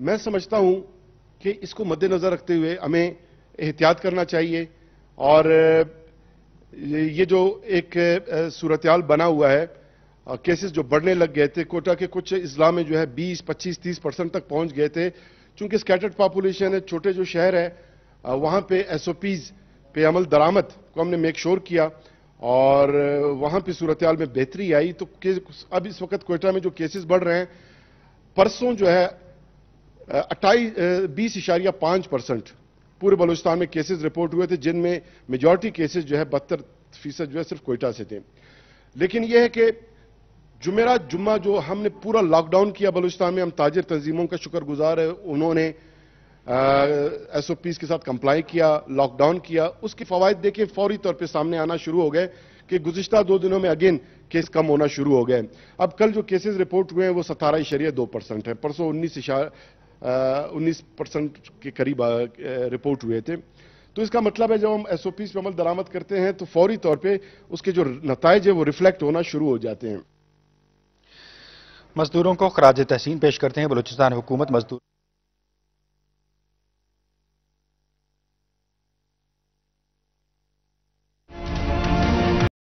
मैं समझता हूं कि इसको मद्देनजर रखते हुए हमें एहतियात करना चाहिए और ये जो एक सूरतयाल बना हुआ है केसेस जो बढ़ने लग गए थे कोटा के कुछ इजला में जो है 20, 25, 30 परसेंट तक पहुंच गए थे क्योंकि स्कैटर्ड पॉपुलेशन है छोटे जो शहर है वहां पे एसओपीज पे अमल दरामद को हमने मेक श्योर किया और वहां पे सूरतयाल में बेहतरी आई तो अब इस वक्त कोटा में जो केसेस बढ़ रहे हैं परसों जो है अट्ठाईस बीस इशारिया पांच परसेंट पूरे बलूचिस्तान में केसेस रिपोर्ट हुए थे जिनमें मेजॉरिटी केसेस जो है बहत्तर फीसद जो है सिर्फ कोयटा से थे लेकिन यह है कि जुमेरा जुम्मा जो हमने पूरा लॉकडाउन किया बलूचिस्तान में हम ताजर तंजीमों का शुक्रगुजार है उन्होंने एस ओ पीज के साथ कंप्लाई किया लॉकडाउन किया उसके फवायद देखे फौरी तौर पर सामने आना शुरू हो गए कि गुजशत दो दिनों में अगेन केस कम होना शुरू हो गए अब कल जो केसेज रिपोर्ट हुए हैं वो सतारह इशरिया दो परसेंट है परसों उन्नीस उन्नीस परसेंट के करीब रिपोर्ट हुए थे तो इसका मतलब है जब हम एस ओ पी पर अमल दरामद करते हैं तो फौरी तौर पर उसके जो नतज है वो रिफ्लेक्ट होना शुरू हो जाते हैं मजदूरों को खराज तहसीन पेश करते हैं बलूचिस्तान हुकूमत मजदूर